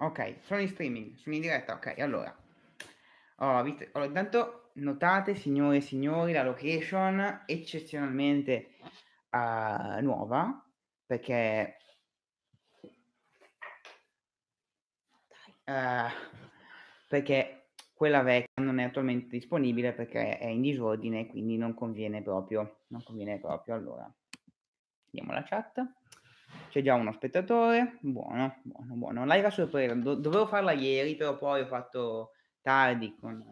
Ok, sono in streaming, sono in diretta, ok, allora. Oh, visto, allora, intanto notate, signore e signori, la location eccezionalmente uh, nuova, perché... Uh, perché quella vecchia non è attualmente disponibile perché è in disordine, quindi non conviene proprio. Non conviene proprio, allora. Vediamo la chat. C'è già uno spettatore, buono, buono, buono. Live a sorpresa, Do- dovevo farla ieri, però poi ho fatto tardi con,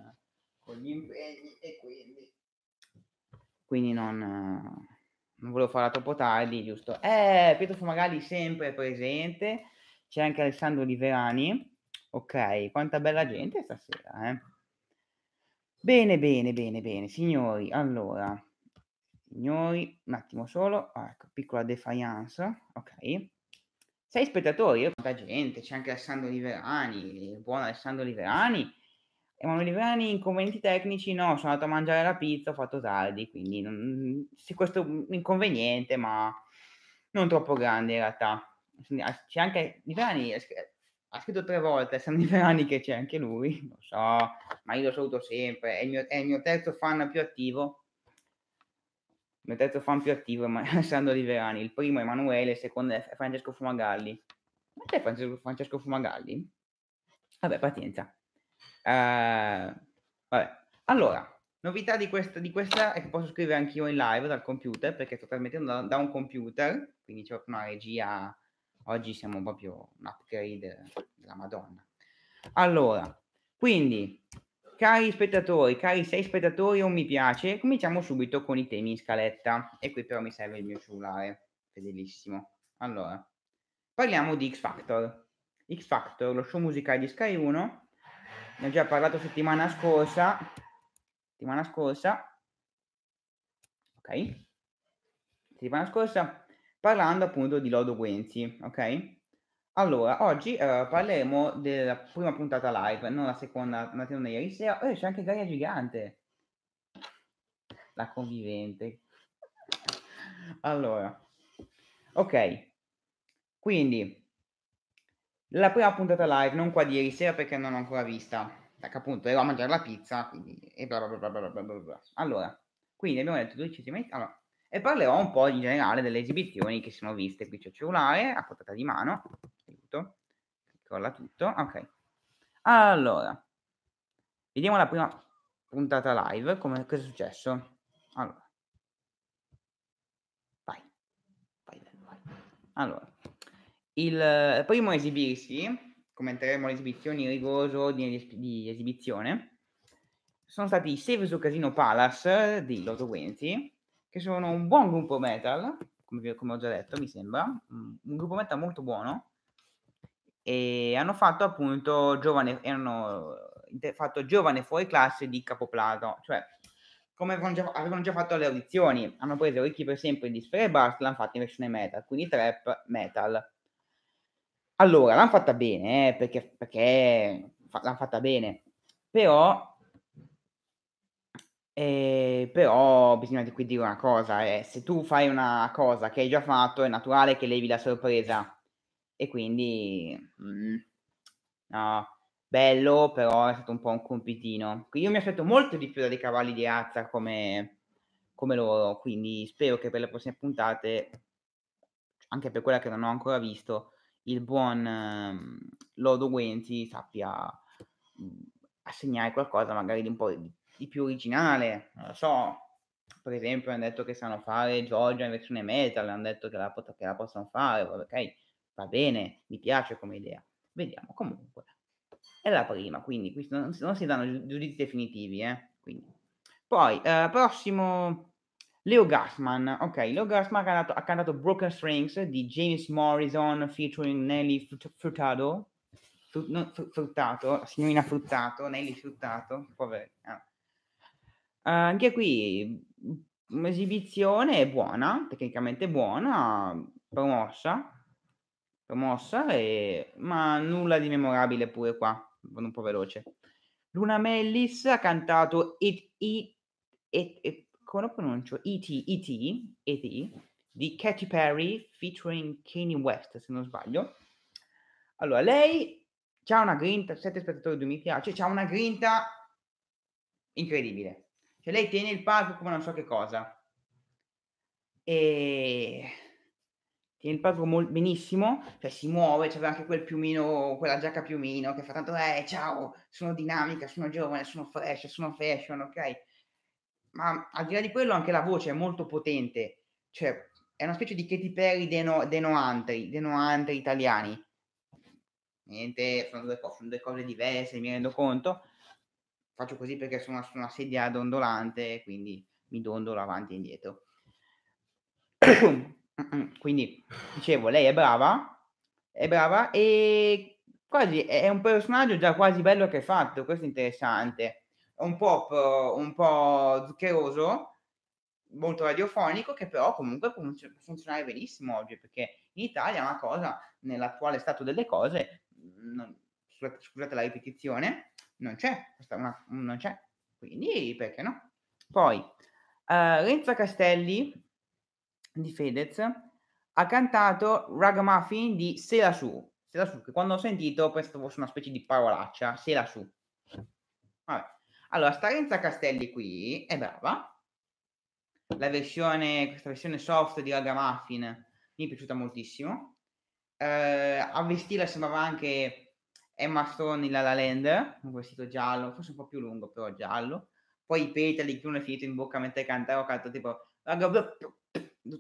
con gli impegni e quindi... Quindi non, non volevo farla troppo tardi, giusto? Eh, Pietro Fumagalli sempre presente, c'è anche Alessandro Liverani. Ok, quanta bella gente stasera, eh? Bene, bene, bene, bene, signori. Allora, signori, un attimo solo, ah, ecco, piccola defiance, ok. Sei spettatori, eh? tanta gente, c'è anche Alessandro Liverani, il buon Alessandro Liverani. Emanuele Liverani, inconvenienti tecnici, no, sono andato a mangiare la pizza, ho fatto tardi, quindi non, sì, questo è un inconveniente, ma non troppo grande in realtà. Ah, c'è anche Liverani, ha scritto tre volte, San Liverani che c'è anche lui, lo so, ma io lo saluto sempre, è il mio, è il mio terzo fan più attivo, il terzo fan più attivo è Alessandro Riverani, il primo è Emanuele, il secondo è Francesco Fumagalli. Ma c'è Francesco, Francesco Fumagalli? Vabbè, pazienza. Uh, vabbè. Allora, novità di questa, di questa, è che posso scrivere anch'io in live dal computer, perché sto trasmettendo da, da un computer, quindi c'è una regia, oggi siamo proprio un upgrade della Madonna. Allora, quindi Cari spettatori, cari sei spettatori, un mi piace, cominciamo subito con i temi in scaletta. E qui però mi serve il mio cellulare, fedelissimo. Allora, parliamo di X Factor. X Factor, lo show musicale di Sky 1, ne ho già parlato settimana scorsa. Settimana scorsa. Ok? Settimana scorsa parlando appunto di Lodo Guenzi, ok? Allora, oggi eh, parleremo della prima puntata live, non la seconda, la tenuta ieri sera. Oh, c'è anche Gaia Gigante, la convivente. Allora, ok, quindi la prima puntata live, non qua di ieri sera perché non l'ho ancora vista, perché appunto ero a mangiare la pizza, quindi, e bla bla bla bla bla bla bla. Allora, quindi abbiamo detto 12 minuti, allora, e parlerò un po' in generale delle esibizioni che sono viste, qui c'è il cellulare a portata di mano, tutto. Crolla tutto. Ah, ok. Allora, vediamo la prima puntata live, come cosa è successo. Allora. Vai. Vai, vai. Allora. Il primo esibirsi, commenteremo le esibizioni, il rigoroso ordine di, di esibizione, sono stati i Save su Casino Palace di Lotto Wenzi, che sono un buon gruppo metal, come, come ho già detto, mi sembra, un, un gruppo metal molto buono, e hanno fatto appunto giovane, erano fatto giovane fuori classe di Capoplato, cioè come avevano già, avevano già fatto le audizioni, hanno preso Ricky per sempre di Sfera e Bart, l'hanno fatta in versione metal, quindi trap metal. Allora, l'hanno fatta bene, eh, perché, perché l'hanno fatta bene, però eh, però bisogna qui dire una cosa, eh, se tu fai una cosa che hai già fatto è naturale che levi la sorpresa e quindi mh, mm, no, bello, però è stato un po' un compitino. Io mi aspetto molto di più da dei cavalli di razza come, come loro, quindi spero che per le prossime puntate, anche per quella che non ho ancora visto, il buon um, mm, Lodo Guenzi sappia mh, mm, assegnare qualcosa magari di un po' di, di più originale, non lo so, per esempio hanno detto che sanno fare Giorgia in versione metal, hanno detto che la, che la possono fare, ok, va bene, mi piace come idea, vediamo comunque. È la prima, quindi non, non, si danno giudizi definitivi. Eh? Poi, eh, prossimo, Leo Gassman. Ok, Leo Gassman ha cantato, ha cantato Broken Strings di James Morrison featuring Nelly Furtado. fruttato, signorina fruttato, Nelly fruttato, poveri. Uh, eh. eh, anche qui un'esibizione mm, buona, tecnicamente buona, promossa, promossa, e... ma nulla di memorabile pure qua, un po' veloce. Luna Mellis ha cantato It, It, It, It come lo pronuncio? E.T. E.T. E.T. di Katy Perry featuring Kanye West, se non sbaglio. Allora, lei ha una grinta, sette spettatori 2 mi piace, ha una grinta incredibile. Cioè, lei tiene il palco come non so che cosa. E tiene il palco mol- benissimo, cioè si muove, c'è anche quel piumino, quella giacca piumino che fa tanto, eh ciao, sono dinamica, sono giovane, sono fresh, sono fashion, ok? Ma al di là di quello anche la voce è molto potente, cioè è una specie di Katy Perry dei no, de noantri, dei noantri italiani. Niente, sono due, cose, sono due, cose diverse, mi rendo conto. Faccio così perché sono su una sedia dondolante, quindi mi dondolo avanti e indietro. Quindi, dicevo, lei è brava, è brava e quasi è un personaggio già quasi bello che è fatto, questo è interessante. È un pop un po' zuccheroso, molto radiofonico, che però comunque può funzionare benissimo oggi, perché in Italia è una cosa, nell'attuale stato delle cose, mm, non, scusate la ripetizione, non c'è, una, non c'è. Quindi perché no? Poi, uh, Renzo Castelli di Fedez ha cantato Ragamuffin di Sela su. Se su, che quando ho sentito questo fosse una specie di parolaccia, Sela su. Vabbè. Allora, Starenza Castelli qui è brava. La versione, questa versione soft di Ragamuffin mi è piaciuta moltissimo. Eh, a vestirla sembrava anche Emma Stone in La La Land, un vestito giallo, forse un po' più lungo, però giallo. Poi i petali che uno è finito in bocca mentre cantava, ho cantato tipo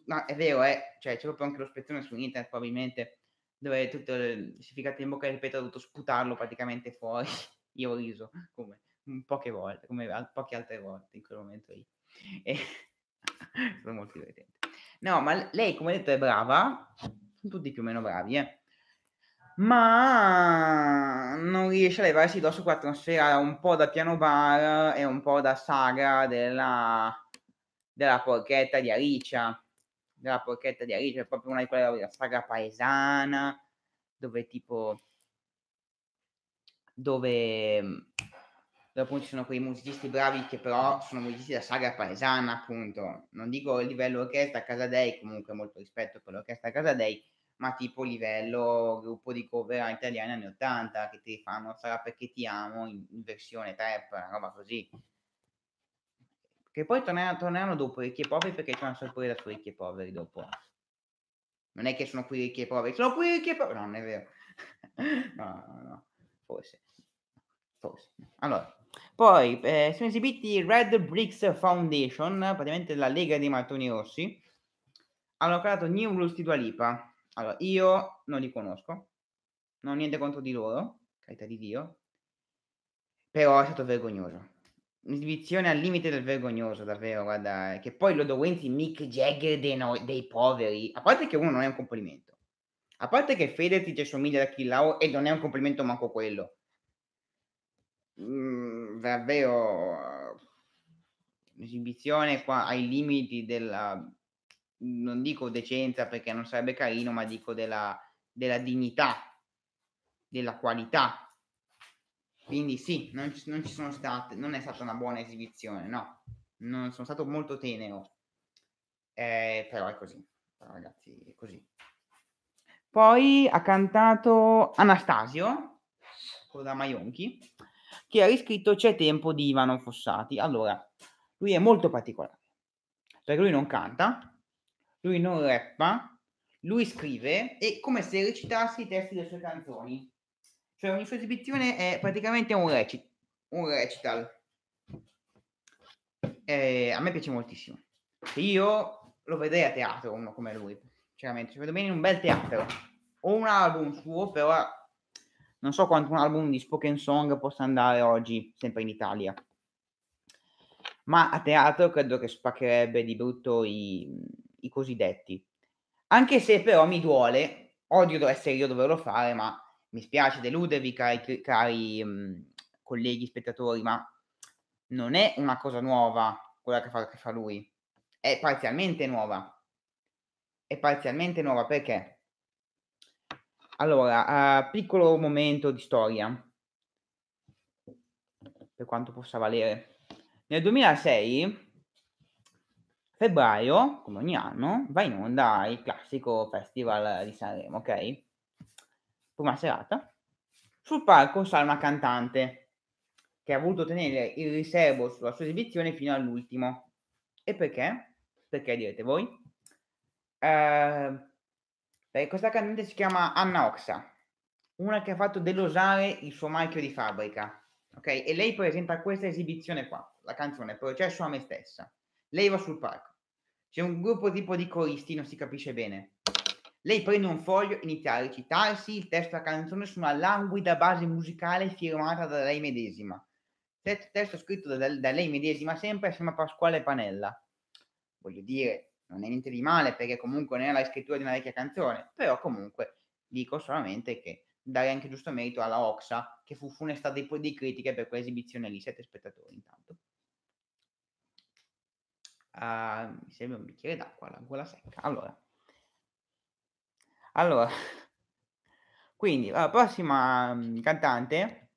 no, è vero, eh, cioè, c'è proprio anche lo spezzone su internet probabilmente, dove tutto il significato in bocca del petto ha dovuto sputarlo praticamente fuori. Io ho riso, come mm, poche volte, come al- poche altre volte in quel momento lì. E... sono molto divertente. No, ma lei, come detto, è brava, sono tutti più o meno bravi, eh. Ma non riesce a levarsi addosso quell'atmosfera un po' da piano bar e un po' da saga della, della porchetta di Alicia della porchetta di Alice, è proprio una di quelle della saga paesana, dove tipo... dove appunto mm, ci sono quei musicisti bravi che però sono musicisti della saga paesana, appunto. Non dico il livello orchestra Casadei, comunque molto rispetto per l'orchestra Casadei, ma tipo livello gruppo di cover italiani anni 80 che ti fanno Sarà perché ti amo in, in versione trap, una roba così. Che poi torneranno, torneranno dopo ricchi e poveri perché c'è una sorpresa su ricchi e poveri dopo. Non è che sono qui ricchi e poveri, sono qui ricchi e poveri. No, non è vero. no, no, no. Forse. Forse. Allora. Poi eh, sono esibiti Red Bricks Foundation, praticamente la Lega dei Mattoni Rossi. Hanno creato New Rules di Dualipa. Allora, io non li conosco, non ho niente contro di loro, carità di Dio, però è stato vergognoso un'esibizione al limite del vergognoso, davvero, guarda, eh, che poi Lodo Wenzi Mick Jagger dei, no, dei, poveri, a parte che uno non è un complimento, a parte che Fede ti assomiglia da Killau e non è un complimento manco quello, mm, davvero, un'esibizione eh, qua ai limiti della, non dico decenza perché non sarebbe carino, ma dico della, della dignità, della qualità quindi sì, non, non ci sono state, non è stata una buona esibizione, no. Non, sono stato molto tenero. Eh, però è così, però ragazzi, è così. Poi ha cantato Anastasio con la Maionchi, che ha riscritto C'è tempo di Ivano Fossati. Allora, lui è molto particolare, perché lui non canta, lui non rappa, lui scrive e come se recitasse i testi delle sue canzoni. Cioè ogni sua esibizione è praticamente un, recit- un recital. Eh, a me piace moltissimo. Io lo vedrei a teatro uno come lui, sinceramente. Ci vedo bene in un bel teatro. Ho un album suo, però non so quanto un album di spoken song possa andare oggi, sempre in Italia. Ma a teatro credo che spaccherebbe di brutto i, i cosiddetti. Anche se però mi duole, odio essere io doverlo fare, ma mi spiace deludervi, cari, cari mh, mhmm, colleghi spettatori, ma non è una cosa nuova quella che fa, che fa lui, è parzialmente nuova. È parzialmente nuova perché? Allora, uh, piccolo momento di storia, per quanto possa valere. Nel 2006, febbraio, come ogni anno, va in onda il classico Festival di Sanremo, ok? prima serata, sul palco sarà una cantante che ha voluto tenere il riservo sulla sua esibizione fino all'ultimo. E perché? Perché direte voi? Eh, perché questa cantante si chiama Anna Oxa, una che ha fatto delosare il suo marchio di fabbrica. Ok? E lei presenta questa esibizione qua, la canzone Processo a me stessa. Lei va sul palco. C'è un gruppo tipo di coristi, non si capisce bene. Lei prende un foglio, inizia a recitarsi il testo della canzone su una languida base musicale firmata da lei medesima. Testo, testo scritto da, da, lei medesima sempre assieme a Pasquale Panella. Voglio dire, non è niente di male perché comunque non è la scrittura di una vecchia canzone, però comunque dico solamente che dare anche giusto merito alla Oxa che fu funesta dei, di critiche per quell'esibizione lì, sette spettatori intanto. Uh, mi serve un bicchiere d'acqua, la gola secca. Allora. Allora, quindi la prossima mhmm, cantante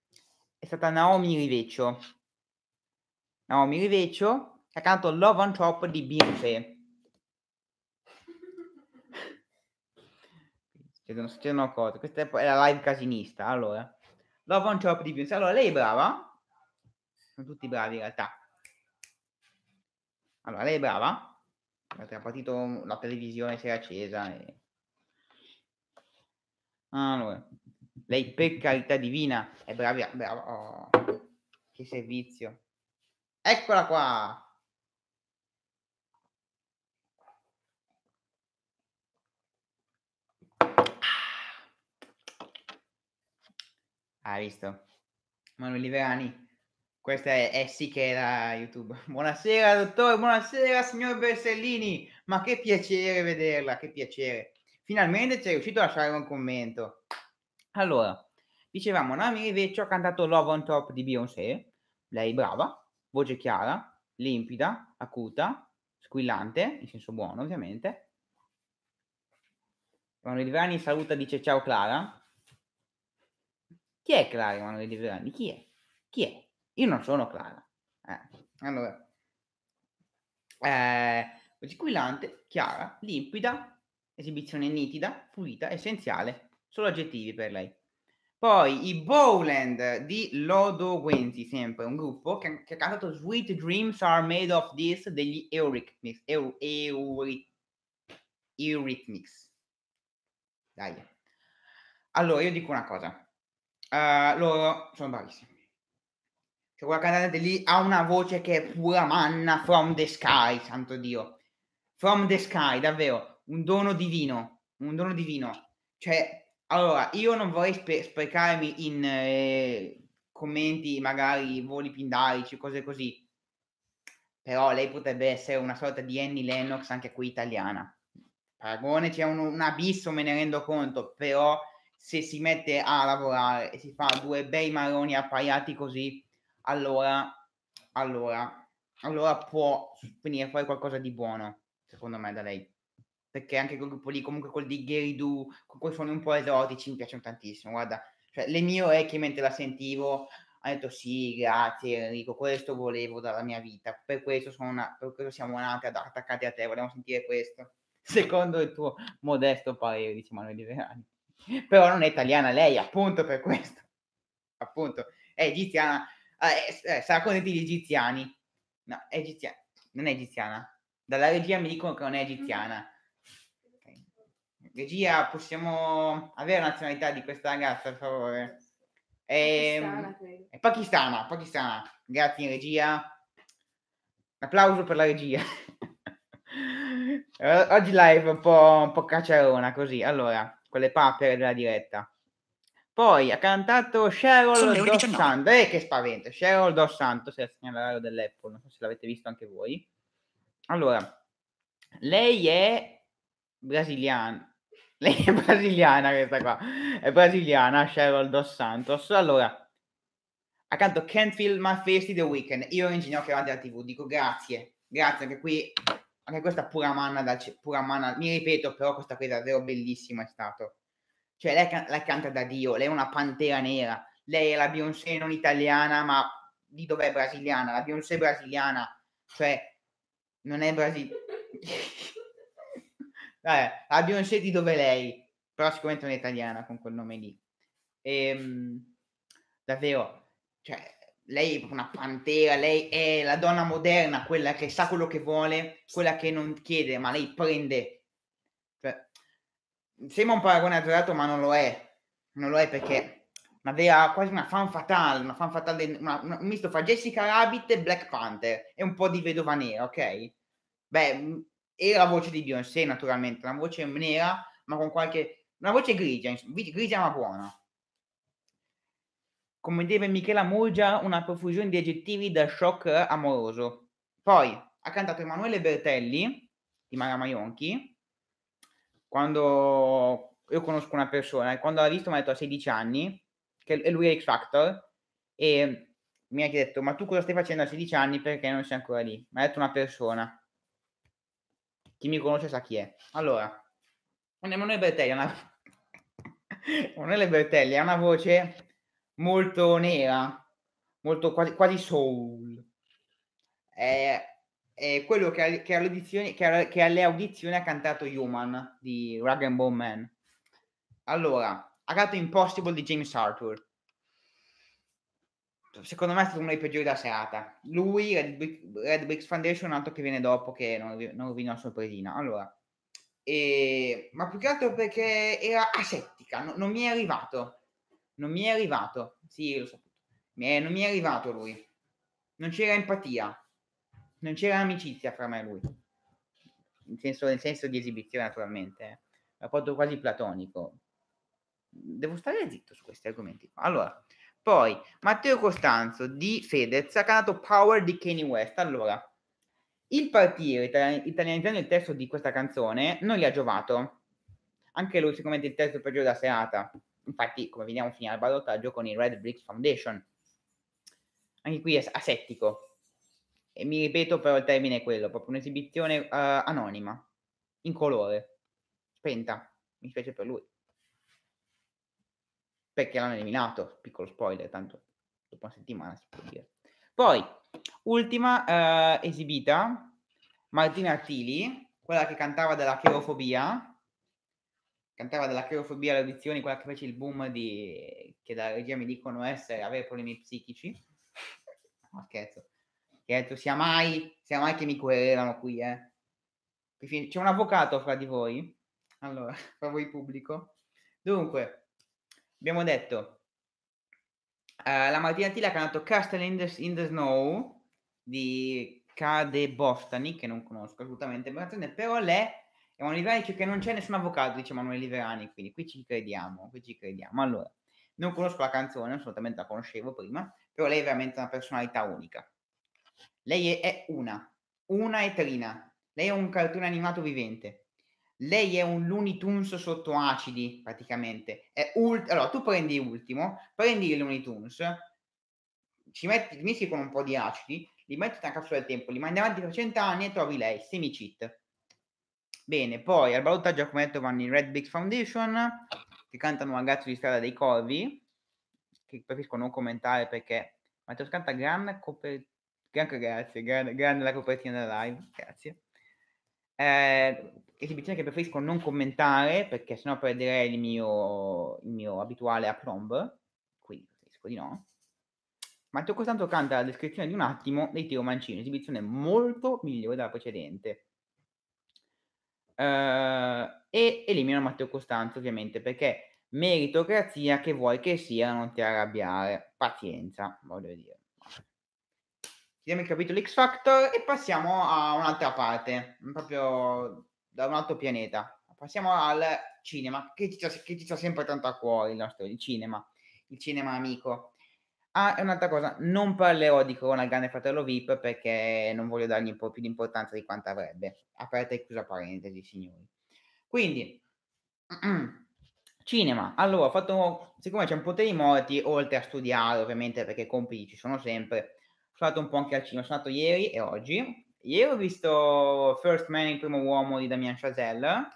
è stata Naomi Riveccio. Naomi Riveccio ha canto Love on Top di Beyoncé. Succedono, succedono cose. Questa è la live casinista. Allora, Love on Top di Beyoncé. Allora, lei è brava. Sono tutti bravi in realtà. Allora, lei è brava. Era partito mhmm, la televisione, si era accesa. E allora, lei per carità divina è brava, brava. Oh, che servizio. Eccola qua. Ah, hai visto? Manuele Verani. Questa è, è, eh sì che era YouTube. Buonasera dottore, buonasera signor Bersellini. Ma che piacere vederla, che piacere. Finalmente ci è riuscito a lasciare un commento. Allora, dicevamo, Naomi Vecchio ha cantato Love on Top di Beyoncé. Lei brava, voce chiara, limpida, acuta, squillante, in senso buono ovviamente. Emanuele Livrani saluta, dice ciao Clara. Chi è Clara Emanuele Livrani? Chi è? Chi è? Io non sono Clara. Eh, allora, eh, squillante, chiara, limpida, Esibizione nitida, pulita, essenziale, solo aggettivi per lei. Poi i Bowland di Lodo Guenzi, sempre un gruppo che, che ha cantato Sweet Dreams Are Made of This degli Eurythmics. Eu, Eury, Eurythmics. Dai. Allora, io dico una cosa. Uh, loro sono bravissimi. Cioè, quella cantante lì ha una voce che è pura manna from the sky, santo Dio. From the sky, davvero un dono divino, un dono divino. Cioè, allora, io non vorrei spe- sprecarmi in eh, commenti, magari voli pindarici, cose così, però lei potrebbe essere una sorta di Annie Lennox anche qui italiana. Paragone c'è un, un abisso, me ne rendo conto, però se si mette a lavorare e si fa due bei marroni appaiati così, allora, allora, allora può venire fuori qualcosa di buono, secondo me, da lei perché anche quel gruppo lì, comunque quel di Gary Du, con quei suoni un po' esotici, mi piacciono tantissimo, guarda. Cioè, le mie orecchie mentre la sentivo ha detto sì, grazie Enrico, questo volevo dalla mia vita, per questo, una, per questo siamo nati ad, attaccati a te, vogliamo sentire questo. Secondo il tuo modesto parere, dice Manuel Verani. Però non è italiana lei, appunto per questo. Appunto, è egiziana, eh, eh, sarà con gli egiziani. No, è egiziana, non è egiziana. Dalla regia mi dicono che non è mm-hmm. egiziana. Regia, possiamo avere la nazionalità di questa ragazza, per favore? È ehm, pakistana, È pakistana, pakistana. Grazie, regia. Un applauso per la regia. Oggi live un po', un po' cacciarona, così. Allora, con le papere della diretta. Poi ha cantato Cheryl Dos 19. Santos. Eh, che spavento! Cheryl Dos Santos è il segnalario dell'Apple. Non so se l'avete visto anche voi. Allora, lei è brasiliana. Lei è brasiliana questa qua. È brasiliana, Cheryl Dos Santos. Allora, accanto Can't Feel My Face di The Weeknd. Io in ginocchio davanti alla TV dico grazie, grazie anche qui, anche questa pura manna, da, pura manna. mi ripeto però questa qui è davvero bellissima è stato. Cioè lei, lei, canta da Dio, lei è una pantera nera, lei è la Beyoncé non italiana ma di dov'è brasiliana, la Beyoncé brasiliana, cioè non è brasiliana. Vabbè, abbiamo scelto dove lei, però sicuramente è un'italiana con quel nome lì. E, ehm, davvero, cioè, lei è una pantera, lei è la donna moderna, quella che sa quello che vuole, quella che non chiede, ma lei prende. Cioè, sembra un paragone azzerato, ma non lo è. Non lo è perché una vera, quasi una fan fatale, una fan fatale, una, una, un misto fra Jessica Rabbit e Black Panther e un po' di vedova nera, ok? Beh, e la voce di Beyoncé naturalmente, una voce nera ma con qualche... una voce grigia, grigia ma buona. Come deve Michela Murgia, una profusione di aggettivi da shock amoroso. Poi ha cantato Emanuele Bertelli di Mara Maionchi, quando io conosco una persona e quando l'ha visto mi ha detto a 16 anni, che lui è X Factor, e mi ha detto ma tu cosa stai facendo a 16 anni perché non sei ancora lì? Mi ha detto una persona chi mi conosce sa chi è. Allora, Emanuele Bertelli una... Emanuele Bertelli ha una voce molto nera, molto quasi, quasi soul. È, è quello che, che, all'audizione, che, che, alle audizioni ha cantato Human di Rag and Bone Man. Allora, ha cantato Impossible di James Arthur secondo me è stato uno dei peggiori della serata. Lui, Red, Brick, Red Bricks Foundation, un altro che viene dopo che non, non rovina la sorpresina. Allora, e, ma più che altro perché era asettica, no, non mi è arrivato. Non mi è arrivato, sì, lo so. Eh, non mi è arrivato lui. Non c'era empatia, non c'era amicizia fra me e lui. Nel senso, nel senso di esibizione, naturalmente. Eh. Rapporto quasi platonico. Devo stare zitto su questi argomenti. Allora, poi Matteo Costanzo di Fedez ha cantato Power di Kanye West. Allora, il partire italianizzando il testo di questa canzone non gli ha giovato. Anche lui sicuramente il testo peggiore della serata. Infatti, come vediamo, finì al ballottaggio con il Red Bricks Foundation. Anche qui è asettico. E mi ripeto, però il termine è quello, proprio un'esibizione uh, anonima, in colore, spenta. Mi spiace per lui perché l'hanno eliminato, piccolo spoiler, tanto dopo una settimana si può dire. Poi, ultima eh, esibita, Martina Attili, quella che cantava della cherofobia, cantava della cherofobia alle audizioni, quella che fece il boom di, che dalla regia mi dicono essere, avere problemi psichici. Ma scherzo. Scherzo, sia mai, sia mai che mi querelano qui, eh. C'è un avvocato fra di voi? Allora, fra voi pubblico. Dunque, abbiamo detto uh, la mattina Tila ha cantato Castle in the, in the Snow di Cade Bostani, che non conosco assolutamente, però lei l'è Emanuele Liverani dice che non c'è nessun avvocato, dice Emanuele Liverani, quindi qui ci crediamo, qui ci crediamo. Allora, non conosco la canzone, assolutamente la conoscevo prima, però lei è veramente una personalità unica. Lei è, è una, una e lei è un cartone animato vivente lei è un Looney Tunes sotto acidi, praticamente. Ult- allora, tu prendi l'ultimo, prendi il Looney Tunes, ci metti, mischi con un po' di acidi, li metti in una capsula del tempo, li mandi avanti per cent'anni e trovi lei, semi-cheat. Bene, poi al ballottaggio, come detto, vanno i Red Bigs Foundation, che cantano un ragazzo di strada dei corvi, che preferisco non commentare perché Matteo Scanta, gran, coper- gran, grazie, gran, gran la copertina della live, grazie. Eh, esibizione che preferisco non commentare perché sennò perderei il mio, il mio abituale aplomb, quindi preferisco di no. Matteo Costanzo canta la descrizione di un attimo dei Tiro Mancini, esibizione molto migliore della precedente. Uh, e elimino Matteo Costanzo ovviamente perché meritocrazia che vuoi che sia non ti arrabbiare, pazienza, voglio dire chiudiamo il capitolo X Factor e passiamo a un'altra parte, proprio da un altro pianeta. Passiamo al cinema, che ci, che ci sta sempre tanto a cuore il nostro il cinema, il cinema amico. Ah, e un'altra cosa, non parlerò di Corona Grande Fratello VIP perché non voglio dargli un po' più di importanza di quanto avrebbe. Aperta e chiusa parentesi, signori. Quindi, cinema. Allora, fatto, siccome c'è un po' di morti, oltre a studiare ovviamente perché compiti ci sono sempre, sono andato un po' anche al cinema, sono andato ieri e oggi. Ieri ho visto First Man, il primo uomo di Damian Chazelle,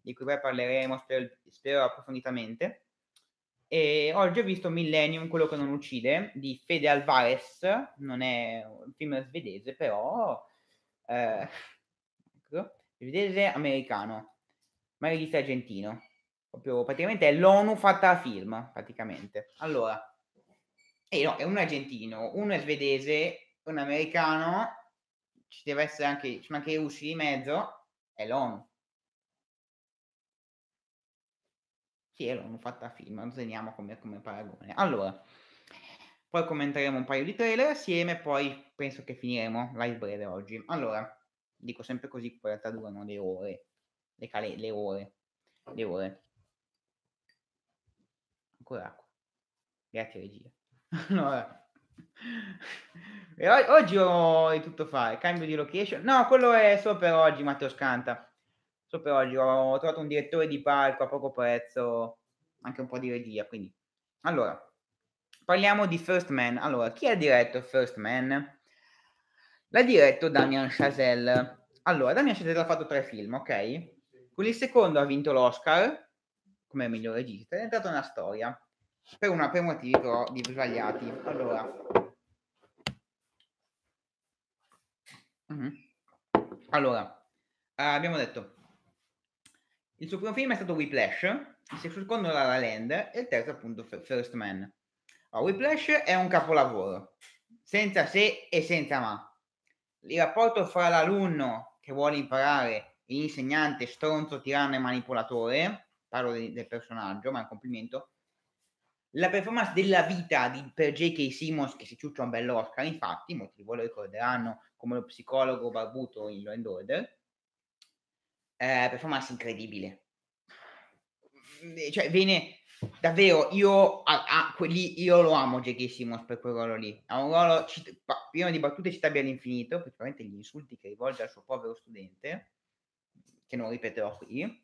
di cui poi parleremo, spero, spero approfonditamente. E oggi ho visto Millennium, quello che non uccide, di Fede Alvarez, non è un film svedese, però eh, ecco, svedese americano, ma regista argentino. Proprio, praticamente è l'ONU fatta a film, praticamente. Allora, eh, no, è un argentino, uno è svedese, un americano, ci deve essere anche, ci manca i russi di mezzo, è l'ONU. Sì, è l'ONU fatta a film, lo teniamo come, come paragone. Allora, poi commenteremo un paio di trailer assieme, poi penso che finiremo live breve oggi. Allora, dico sempre così, poi in realtà durano le ore, le, cale, le ore, le ore. Ancora acqua. Grazie regia. No, e o- oggi ho di tutto fare, cambio di location. No, quello è solo per oggi, Matteo Scanta. Solo per oggi ho trovato un direttore di palco a poco prezzo, anche un po' di regia, quindi. Allora, parliamo di First Man. Allora, chi ha diretto First Man? L'ha diretto Damian Chazelle. Allora, Damian Chazelle ha fatto tre film, ok? Con il secondo ha vinto l'Oscar come miglior regista, è entrato nella storia per, una, per motivi però di sbagliati. Allora. Mm-hmm. Allora, eh, abbiamo detto, il suo primo film è stato Whiplash, il secondo La La Land e il terzo appunto First Man. Allora, Whiplash è un capolavoro, senza se e senza ma. Il rapporto fra l'alunno che vuole imparare e l'insegnante stronzo, tiranno e manipolatore, parlo de- del personaggio, ma è un complimento, la performance della vita di, per J.K. Simmons, che si ciuccia un bell'Oscar, infatti, molti di voi lo ricorderanno come lo psicologo barbuto in Law and Order, una performance incredibile. Mm, eh, cioè, viene davvero, io, a, a, quelli, io lo amo J.K. Simmons per quel ruolo lì. Ha un ruolo prima di battute citabili all'infinito, principalmente gli insulti che rivolge al suo povero studente, che non ripeterò qui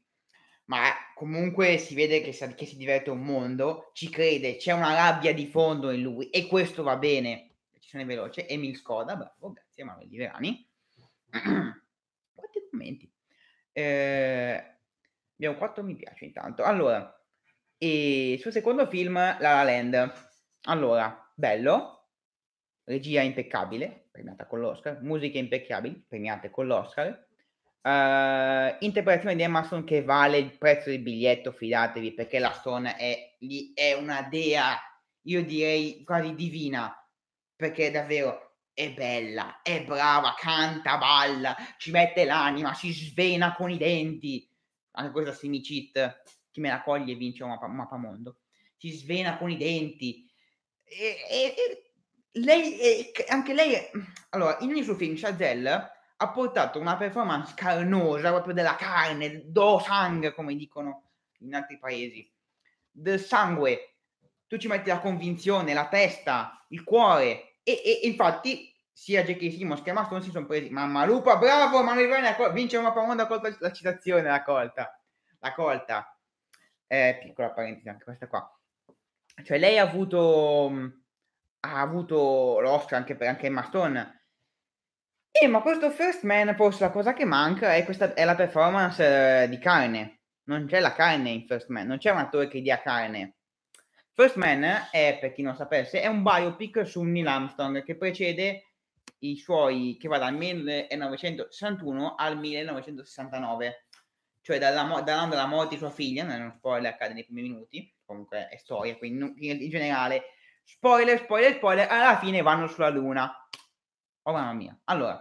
ma comunque si vede che si, che si diverte un mondo, ci crede, c'è una rabbia di fondo in lui e questo va bene. Decisione veloce, Emil Scoda, bravo, grazie Mario Liverani. Quanti commenti? Eh, abbiamo 4 mi piace intanto. Allora, e sul secondo film, La La Land. Allora, bello, regia impeccabile, premiata con l'Oscar, musica impeccabile, premiata con l'Oscar, Uh, interpretazione di Emerson che vale il prezzo del biglietto, fidatevi, perché la Stone è, è una dea, io direi quasi divina, perché davvero è bella, è brava, canta, balla, ci mette l'anima, si svena con i denti. Anche questa semi chi me la coglie vince un mappamondo. Si svena con i denti. E, e, e lei, e, anche lei, allora, in ogni suo film Chazelle ha portato una performance carnosa, proprio della carne, do sangue, come dicono in altri paesi, del sangue. Tu ci metti la convinzione, la testa, il cuore. E, e infatti sia J.K. Simmons che Maston si sono presi. Mamma lupa, bravo, ma col- vince una pamonda colta la citazione, la colta. La colta. Eh, piccola parentesi anche questa qua. Cioè lei ha avuto, ha avuto l'Oscar anche per anche Maston eh, ma questo First Man, forse la cosa che manca è, questa, è la performance eh, di carne. Non c'è la carne in First Man, non c'è un attore che dia carne. First Man è, per chi non sapesse, è un biopic su Neil Armstrong che precede i suoi, che va dal 1961 al 1969, cioè dall'anno dalla, dalla morte di sua figlia, non è spoiler, accade nei primi minuti, comunque è storia, quindi in generale, spoiler, spoiler, spoiler, alla fine vanno sulla luna Oh mamma mia. Allora.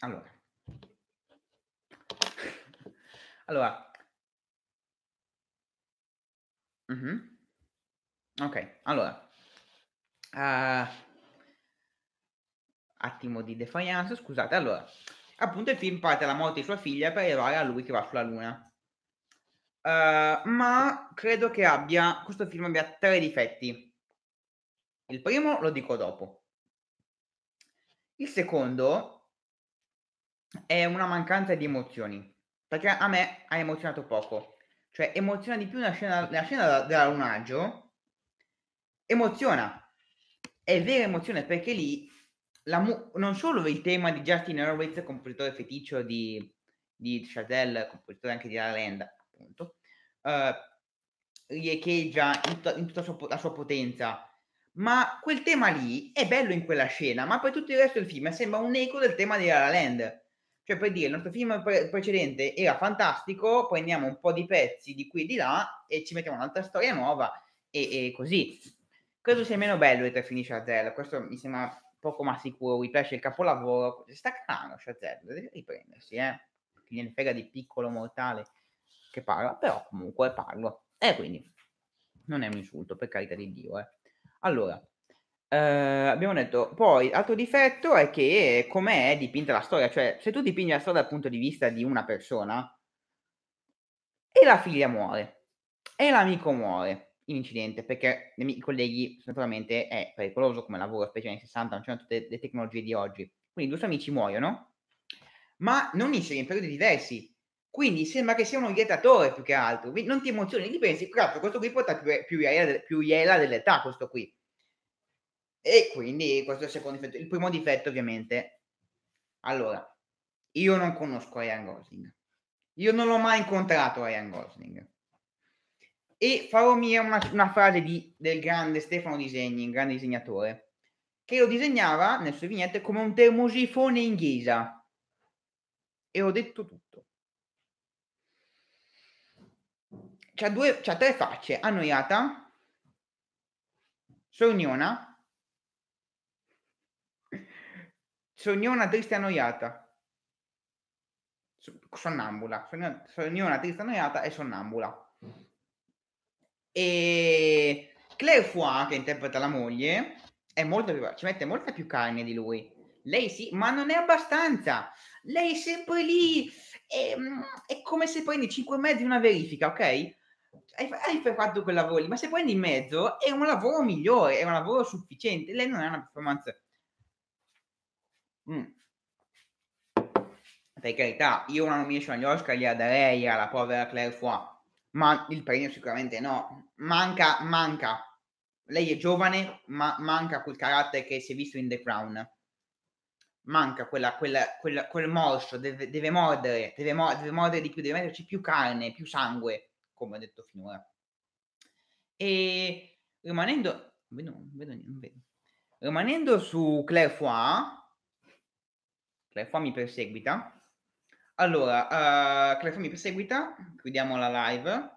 Allora. Allora. Mm-hmm. Ok, allora. Uh, attimo di defiance, scusate. Allora, appunto il film parte dalla morte di sua figlia per arrivare a lui che va sulla luna. Uh, ma credo che abbia questo film abbia tre difetti. Il primo lo dico dopo. Il secondo è una mancanza di emozioni, perché a me ha emozionato poco. Cioè emoziona di più una scena, la scena della lunaggio, emoziona, è vera emozione perché lì mu- non solo il tema di Justin Horowitz, compositore feticcio di, di Chazelle, compositore anche di La Lenda, appunto, eh, riecheggia in tutta, in tutta sua, la sua potenza. Ma quel tema lì è bello in quella scena, ma per tutto il resto del film sembra un eco del tema di La La Land. Cioè, per dire, il nostro film pre- precedente era fantastico, prendiamo un po' di pezzi di qui e di là e ci mettiamo un'altra storia nuova e, e così. Credo sia meno bello di Tre finisce a zero, questo mi sembra poco ma sicuro, mi piace il capolavoro, sta calando Chazelle, deve riprendersi, eh. Chi gliene frega di piccolo mortale che parla, però comunque parlo. E quindi non è un insulto, per carità di Dio. Eh. Allora, eh, abbiamo detto, poi, altro difetto è che com'è dipinta la storia, cioè se tu dipingi la storia dal punto di vista di una persona, e la figlia muore, e l'amico muore in incidente, perché i colleghi naturalmente è pericoloso come lavoro, specie nei 60, non c'erano tutte le tecnologie di oggi. Quindi i due amici muoiono, ma non in, in periodi diversi, quindi sembra che sia un iettatore più che altro. Non ti emozioni, ti pensi, cazzo, questo qui porta più, iela, più iela dell'età, questo qui. E quindi questo è il secondo difetto. Il primo difetto, ovviamente. Allora, io non conosco Ryan Gosling. Io non l'ho mai incontrato Ryan Gosling. E farò mia una, una frase di, del grande Stefano Disegni, un grande disegnatore, che lo disegnava nel suo vignette come un termosifone in ghisa. E ho detto tutto. c'ha, due, c'ha tre facce, annoiata, sognona, sognona triste annoiata, sonnambula, sognona, triste annoiata e sonnambula. E Claire Foy, che interpreta la moglie, è molto più, ci mette molta più carne di lui. Lei sì, ma non è abbastanza. Lei è sempre lì. È, ehm, è come se prendi 5 mezzi una verifica, ok? hai, hai fatto quel lavoro lì, ma se poi in mezzo è un lavoro migliore, è un lavoro sufficiente, lei non è una performance... Mm. Per carità, io una nomination agli Oscar gliela darei alla povera Claire Foy, ma il premio sicuramente no. Manca, manca. Lei è giovane, ma manca quel carattere che si è visto in The Crown. Manca quella, quella, quella, quel morso, deve, deve mordere, deve, mordere di più, deve metterci più carne, più sangue come ho detto finora. E rimanendo, vedo, vedo, rimanendo su Clairefoy, Clairefoy mi perseguita. Allora, uh, eh, Clairefoy mi perseguita, chiudiamo la live,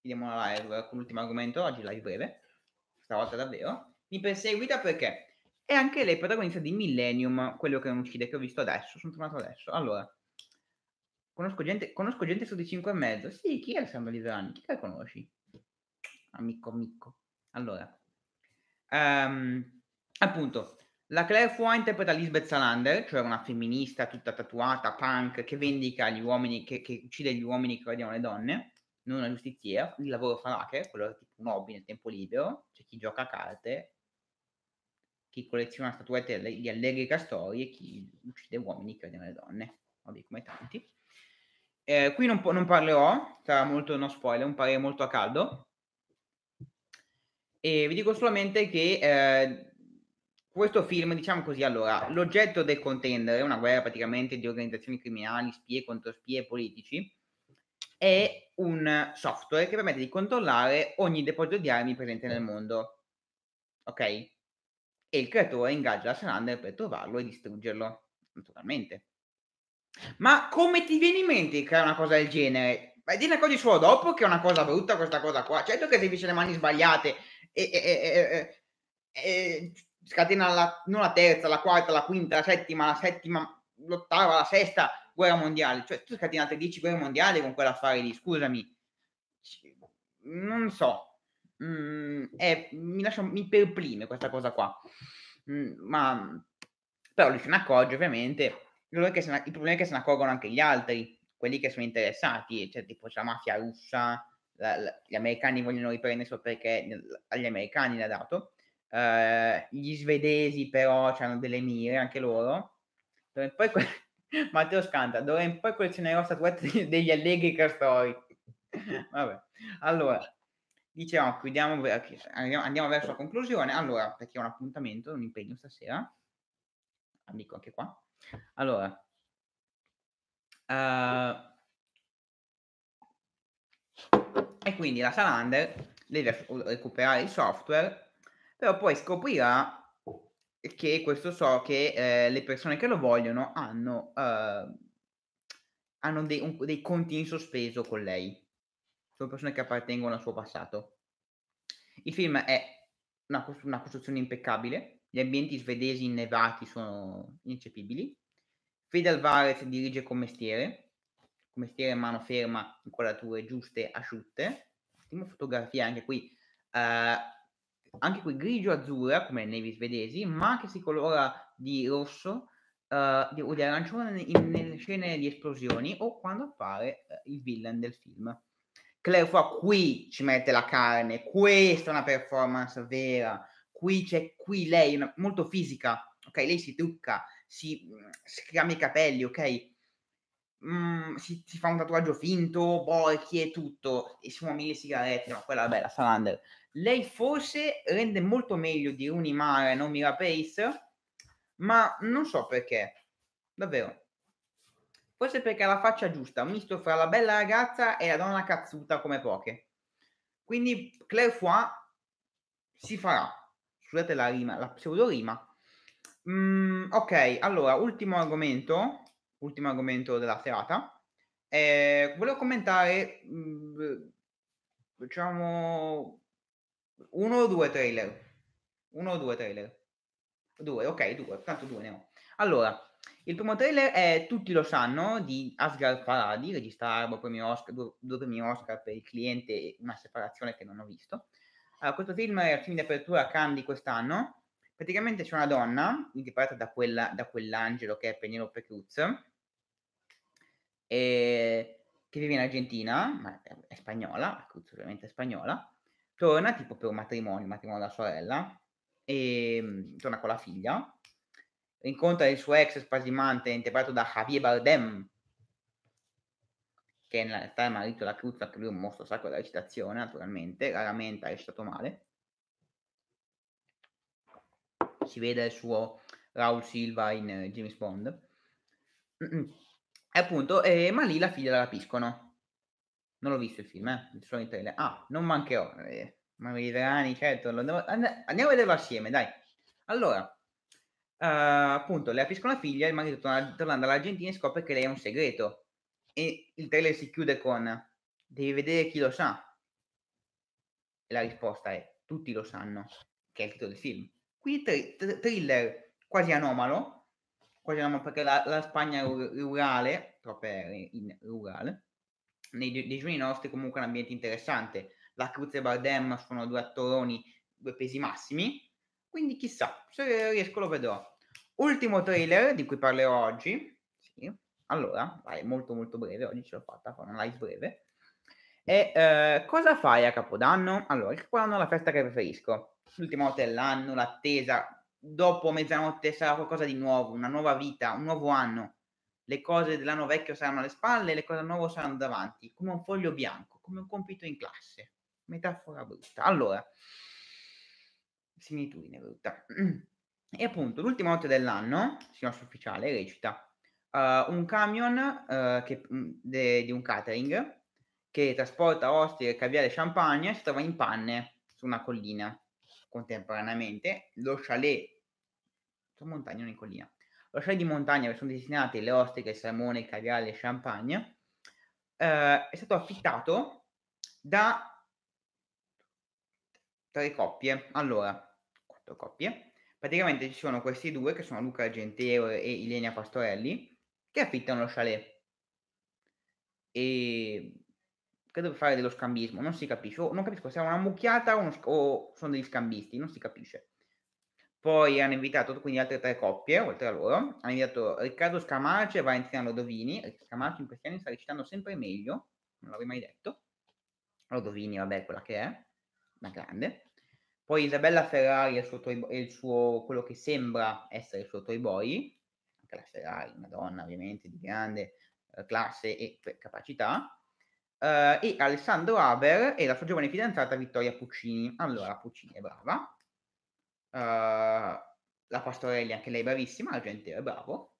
chiudiamo la live con l'ultimo argomento, oggi live breve, stavolta davvero. Mi perseguita perché è anche lei protagonista di Millennium, quello che non uccide, che ho visto adesso, sono tornato adesso. Allora, Conosco gente, conosco gente su di 5 e mezzo. Sì, chi è Alessandro Liverani? Chi la conosci? Amico, amico. Allora, um, appunto, la Claire Foy interpreta Lisbeth Salander, cioè una femminista tutta tatuata, punk, che vendica gli uomini, che, che uccide gli uomini che odiano le donne, non una giustiziera. Il lavoro fa che quello è tipo un hobby nel tempo libero, c'è cioè chi gioca a carte, chi colleziona statuette di allegri castori e chi uccide uomini che odiano le donne. Vabbè, come tanti. Eh, qui non, non, parlerò, sarà molto no spoiler, un parere molto a caldo. E vi dico solamente che eh, questo film, diciamo così, allora, l'oggetto del contendere, una guerra praticamente di organizzazioni criminali, spie contro spie politici, è un software che permette di controllare ogni deposito di armi presente nel mondo. Ok? E il creatore ingaggia la Salander per trovarlo e distruggerlo, naturalmente. Ma come ti viene in mente che è una cosa del genere? Ma di una cosa di suo dopo che è una cosa brutta questa cosa qua. Certo che se dice le mani sbagliate e, e, e, e scatena la, non la terza, la quarta, la quinta, la settima, la settima, l'ottava, la sesta guerra mondiale. Cioè tu scatenate dieci guerre mondiali con quell'affare lì, scusami. Non so. Mm, è, mi, lascia, mi perplime questa cosa qua. Mm, ma però lui se ne accorge ovviamente il problema, se, il problema è che se ne accorgono anche gli altri, quelli che sono interessati, cioè tipo c'è la mafia russa, la, la, gli americani vogliono riprendere solo perché agli americani l'ha dato, uh, gli svedesi però hanno delle mire anche loro, poi que- Matteo Scanta, dovrei poi collezionerò statuette degli allegri castori. Vabbè, allora, diciamo, chiudiamo, andiamo verso la conclusione. Allora, perché ho un appuntamento, un impegno stasera, amico anche qua. Allora, uh, e quindi la Salander deve recuperare il software, però poi scoprirà che questo so che eh, le persone che lo vogliono hanno, uh, hanno dei, un, dei conti in sospeso con lei. Sono persone che appartengono al suo passato. Il film è una, una costruzione impeccabile gli ambienti svedesi innevati sono ineccepibili. Fede Alvarez dirige con mestiere, con mestiere mano ferma, inquadrature giuste, asciutte. Ottima fotografia anche qui, eh, anche qui grigio-azzurra come le nevi svedesi, ma che si colora di rosso eh, di, o di arancione in, nelle scene di esplosioni o quando appare eh, il villain del film. Claire Foy qui ci mette la carne, questa è una performance vera qui c'è qui lei, molto fisica, ok? Lei si trucca, si, mm, si cambia i capelli, ok? Mm, si, si, fa un tatuaggio finto, borchi e tutto, e si fuma mille sigarette, ma no, quella bella, Salander. Lei forse rende molto meglio di Unimara non Mira Pace, ma non so perché, davvero. Forse perché ha la faccia giusta, un misto fra la bella ragazza e la donna cazzuta come poche. Quindi Claire Foy si farà, scusate la rima, la pseudorima. Mm, ok, allora, ultimo argomento, ultimo argomento della serata. Eh, volevo commentare, mh, mm, diciamo, uno o due trailer. Uno o due trailer. Due, ok, due, tanto due ne ho. Allora, il primo trailer è Tutti lo sanno di Asghar Faradi, regista arabo, premio Oscar, due, due premi Oscar per il cliente una separazione che non ho visto. Allora, questo film è il film di apertura a Candy quest'anno. Praticamente c'è una donna, interpretata da, quella, da quell'angelo che è Penelope Cruz, e, che vive in Argentina, ma è, spagnola, Cruz ovviamente è spagnola, torna tipo per un matrimonio, un matrimonio della sorella, e mm, torna con la figlia, incontra il suo ex spasimante interpretato da Javier Bardem, che in realtà è il marito la Cruzza, che lui è un mostro sacco della recitazione, naturalmente, raramente ha recitato male. Si vede il suo Raul Silva in uh, James Bond. Mm-mm. E appunto, eh, ma lì la figlia la rapiscono. Non l'ho visto il film, eh? sono in trailer. Ah, non mancherò. Eh, ma veterani, certo. Devo... Andiamo a vederlo assieme, dai. Allora, uh, appunto, le rapiscono la figlia, il marito torna, tornando all'Argentina e scopre che lei ha un segreto e il trailer si chiude con devi vedere chi lo sa. E la risposta è tutti lo sanno, che è il titolo del film. Qui tr- tr- thriller quasi anomalo, quasi anomalo perché la, la Spagna r- rurale, proprio eh, in rurale, nei, nei giorni nostri comunque è un ambiente interessante. La Cruz e Bardem sono due attoroni, due pesi massimi, quindi chissà, se riesco lo vedrò. Ultimo trailer di cui parlerò oggi, sì, allora, vai, molto molto breve, oggi ce l'ho fatta, fare una live breve. E eh, cosa fai a Capodanno? Allora, il Capodanno è la festa che preferisco. L'ultima volta dell'anno, l'attesa, dopo mezzanotte sarà qualcosa di nuovo, una nuova vita, un nuovo anno. Le cose dell'anno vecchio saranno alle spalle, le cose del nuovo saranno davanti, come un foglio bianco, come un compito in classe. Metafora brutta. Allora, similitudine brutta. E appunto, l'ultima notte dell'anno, signor ufficiale, recita uh, un camion uh, che, mm, de, di un catering che trasporta ostriche, caviale e champagne si trova in panne su una collina. Contemporaneamente, lo chalet su montagna non in collina. Lo chalet di montagna dove sono destinate le ostiche, il salmone, il caviale e il champagne uh, è stato affittato da tre coppie. Allora, quattro coppie. Praticamente ci sono questi due che sono Luca Argenteo e Ilenia Pastorelli che affittano lo chalet e credo per fare dello scambismo, non si capisce, non capisco se è una mucchiata o, sc- o sono degli scambisti, non si capisce. Poi hanno invitato quindi altre tre coppie, oltre a loro, hanno invitato Riccardo Scamace e Valentino Rodovini, Scamace in questi anni sta recitando sempre meglio, non l'avrei mai detto, Rodovini vabbè quella che è, una grande. Poi Isabella Ferrari e il suo, il suo quello che sembra essere il suo toy boy, anche la Ferrari, una donna ovviamente di grande eh, classe e capacità, eh, e Alessandro Haber e la sua giovane fidanzata Vittoria Puccini. Allora, Puccini è brava, Uh, la Pastorelli, anche lei bravissima, Argentero è bravo,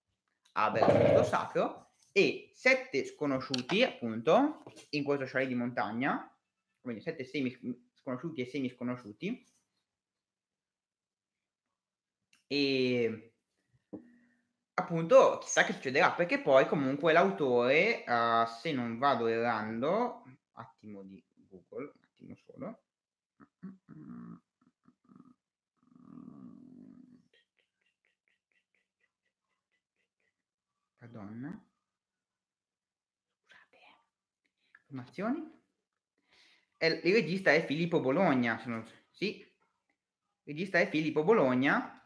Haber è molto sacro, e sette sconosciuti, appunto, in questo chalet di montagna, quindi sette semi sconosciuti e semi sconosciuti, e appunto chissà che succederà, perché poi comunque l'autore, uh, se non vado errando, attimo di Google, un attimo solo. Madonna. Scusate. Informazioni. Il regista è Filippo Bologna, se non... sì. Il regista è Filippo Bologna,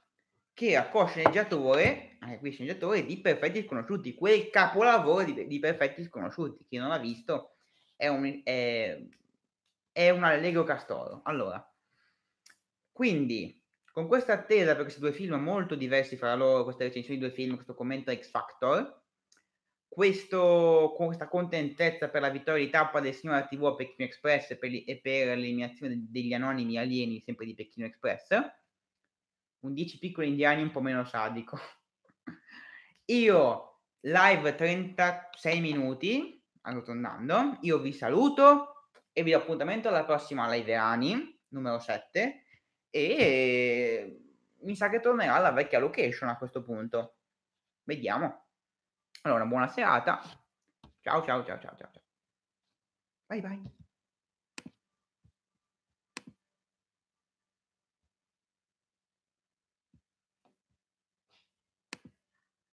che era co-sceneggiatore anche qui sceneggiatore, di Perfetti Sconosciuti, quel capolavoro di, di Perfetti Sconosciuti, chi non l'ha visto è un, è, è un Allegro Castoro. Allora, quindi, con questa attesa per questi due film molto diversi fra loro, questa recensione di due film, questo commento X Factor, questo, questa contentezza per la vittoria di tappa del signor TV a Pechino Express e per, e per l'eliminazione degli anonimi alieni sempre di Pechino Express, un 10 piccoli indiani un po' meno sadico. Io live 36 minuti, tornando, io vi saluto e vi do appuntamento alla prossima live Ani, numero 7, e mi sa che tornerà la vecchia location a questo punto. Vediamo. Allora, buona serata. Ciao, ciao, ciao, ciao, ciao. Bye, bye.